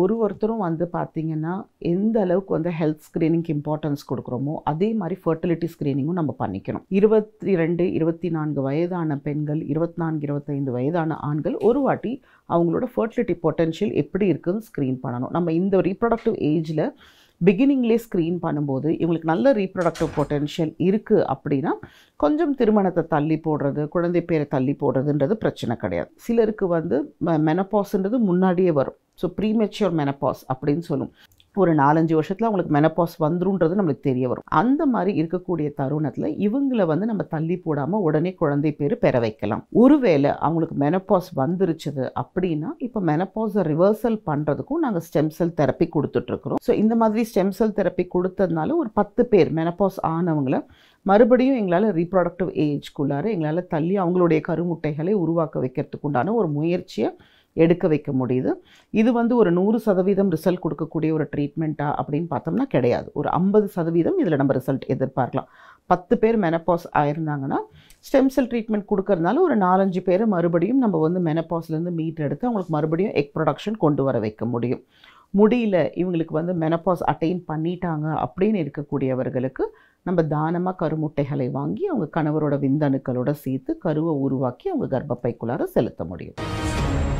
ஒரு ஒருத்தரும் வந்து பார்த்திங்கன்னா எந்த அளவுக்கு வந்து ஹெல்த் ஸ்க்ரீனிங்க்கு இம்பார்ட்டன்ஸ் கொடுக்குறோமோ அதே மாதிரி ஃபர்டிலிட்டி ஸ்க்ரீனிங்கும் நம்ம பண்ணிக்கணும் இருபத்தி ரெண்டு இருபத்தி நான்கு வயதான பெண்கள் இருபத்தி நான்கு இருபத்தைந்து வயதான ஆண்கள் ஒரு வாட்டி அவங்களோட ஃபர்டிலிட்டி பொட்டென்ஷியல் எப்படி இருக்குதுன்னு ஸ்க்ரீன் பண்ணணும் நம்ம இந்த ரீப்ரொடக்டிவ் ஏஜில் பிகினிங்லேயே ஸ்க்ரீன் பண்ணும்போது இவங்களுக்கு நல்ல ரீப்ரொடக்டிவ் பொட்டென்ஷியல் இருக்குது அப்படின்னா கொஞ்சம் திருமணத்தை தள்ளி போடுறது குழந்தை பேரை தள்ளி போடுறதுன்றது பிரச்சனை கிடையாது சிலருக்கு வந்து மெனப்பாஸ்ன்றது முன்னாடியே வரும் ஸோ ப்ரீமெச்சுவர் மெனப்பாஸ் அப்படின்னு சொல்லும் ஒரு நாலஞ்சு வருஷத்தில் அவங்களுக்கு மெனப்பாஸ் வந்துருன்றது நம்மளுக்கு தெரிய வரும் அந்த மாதிரி இருக்கக்கூடிய தருணத்தில் இவங்களை வந்து நம்ம தள்ளி போடாமல் உடனே குழந்தை பேர் பெற வைக்கலாம் ஒருவேளை அவங்களுக்கு மெனப்பாஸ் வந்துருச்சது அப்படின்னா இப்போ மெனப்பாஸை ரிவர்சல் பண்ணுறதுக்கும் நாங்கள் ஸ்டெம் செல் தெரப்பி கொடுத்துட்ருக்குறோம் ஸோ இந்த மாதிரி ஸ்டெம் செல் தெரப்பி கொடுத்ததுனால ஒரு பத்து பேர் மெனப்பாஸ் ஆனவங்கள மறுபடியும் எங்களால் ரீப்ராடக்டிவ் ஏஜ்க்குள்ளார எங்களால் தள்ளி அவங்களுடைய கருமுட்டைகளை உருவாக்க வைக்கிறதுக்குண்டான ஒரு முயற்சியை எடுக்க வைக்க முடியுது இது வந்து ஒரு நூறு சதவீதம் ரிசல்ட் கொடுக்கக்கூடிய ஒரு ட்ரீட்மெண்ட்டா அப்படின்னு பார்த்தோம்னா கிடையாது ஒரு ஐம்பது சதவீதம் இதில் நம்ம ரிசல்ட் எதிர்பார்க்கலாம் பத்து பேர் மெனப்பாஸ் ஆயிருந்தாங்கன்னா ஸ்டெம் செல் ட்ரீட்மெண்ட் கொடுக்கறதுனால ஒரு நாலஞ்சு பேர் மறுபடியும் நம்ம வந்து மெனப்பாஸ்லேருந்து மீட் எடுத்து அவங்களுக்கு மறுபடியும் எக் ப்ரொடக்ஷன் கொண்டு வர வைக்க முடியும் முடியல இவங்களுக்கு வந்து மெனப்பாஸ் அட்டைன் பண்ணிட்டாங்க அப்படின்னு இருக்கக்கூடியவர்களுக்கு நம்ம தானமாக கருமுட்டைகளை வாங்கி அவங்க கணவரோட விந்தணுக்களோட சேர்த்து கருவை உருவாக்கி அவங்க கர்ப்பப்பைக்குள்ளார செலுத்த முடியும்